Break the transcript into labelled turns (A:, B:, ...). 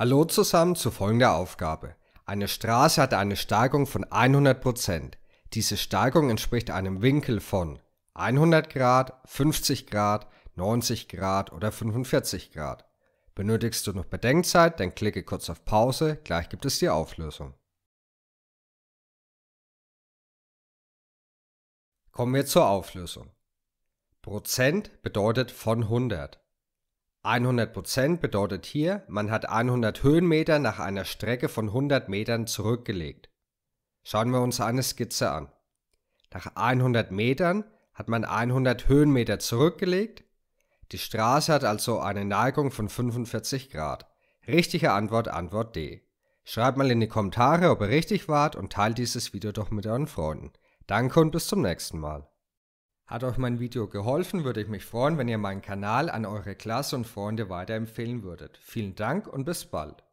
A: Hallo zusammen zu folgender Aufgabe. Eine Straße hat eine Steigung von 100%. Diese Steigung entspricht einem Winkel von 100 Grad, 50 Grad, 90 Grad oder 45 Grad. Benötigst du noch Bedenkzeit, dann klicke kurz auf Pause, gleich gibt es die Auflösung. Kommen wir zur Auflösung. Prozent bedeutet von 100. 100% bedeutet hier, man hat 100 Höhenmeter nach einer Strecke von 100 Metern zurückgelegt. Schauen wir uns eine Skizze an. Nach 100 Metern hat man 100 Höhenmeter zurückgelegt. Die Straße hat also eine Neigung von 45 Grad. Richtige Antwort, Antwort D. Schreibt mal in die Kommentare, ob ihr richtig wart und teilt dieses Video doch mit euren Freunden. Danke und bis zum nächsten Mal. Hat euch mein Video geholfen, würde ich mich freuen, wenn ihr meinen Kanal an eure Klasse und Freunde weiterempfehlen würdet. Vielen Dank und bis bald.